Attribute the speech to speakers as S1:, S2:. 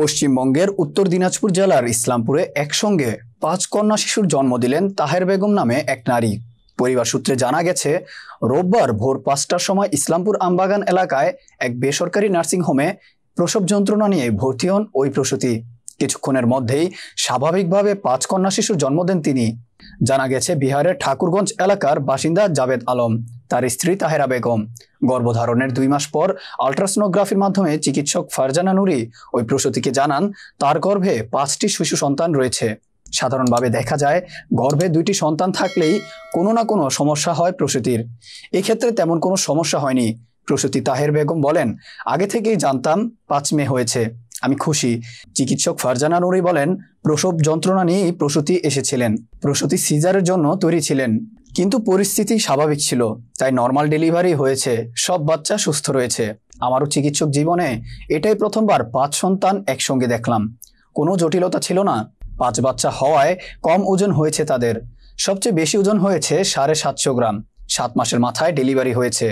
S1: পশ্চিমবঙ্গের উত্তর দিনাজপুর জেলার ইসলামপুরে একসঙ্গে পাঁচ কন্যা শিশুর জন্ম দিলেন তাহের বেগম নামে এক নারী পরিবার সূত্রে জানা গেছে রোববার ভোর পাঁচটার সময় ইসলামপুর আমবাগান এলাকায় এক বেসরকারি নার্সিংহোমে প্রসব যন্ত্রণা নিয়ে ভর্তি হন ওই প্রসূতি কিছুক্ষণের মধ্যেই স্বাভাবিকভাবে পাঁচ কন্যা শিশুর জন্ম দেন তিনি জানা গেছে বিহারের ঠাকুরগঞ্জ এলাকার বাসিন্দা জাবেদ আলম তার স্ত্রী তাহেরা বেগম গর্ভধারণের দুই মাস পর আলট্রাসনোগ্রাফির মাধ্যমে চিকিৎসক ফারজানা নুরি ওই প্রসূতিকে জানান তার গর্ভে পাঁচটি শিশু সন্তান রয়েছে সাধারণভাবে দেখা যায় গর্ভে দুইটি সন্তান থাকলেই কোনো না কোনো সমস্যা হয় প্রসূতির এক্ষেত্রে তেমন কোনো সমস্যা হয়নি প্রসূতি তাহের বেগম বলেন আগে থেকেই জানতাম পাঁচ মেয়ে হয়েছে আমি খুশি চিকিৎসক ফারজানা নুরি বলেন প্রসব যন্ত্রণা নিয়েই প্রসূতি এসেছিলেন প্রসূতি সিজারের জন্য তৈরি ছিলেন কিন্তু পরিস্থিতি স্বাভাবিক ছিল তাই নর্মাল ডেলিভারি হয়েছে সব বাচ্চা সুস্থ রয়েছে আমারও চিকিৎসক জীবনে এটাই প্রথমবার পাঁচ সন্তান একসঙ্গে দেখলাম কোনো জটিলতা ছিল না পাঁচ বাচ্চা হওয়ায় কম ওজন হয়েছে তাদের সবচেয়ে বেশি ওজন হয়েছে সাড়ে সাতশো গ্রাম সাত মাসের মাথায় ডেলিভারি হয়েছে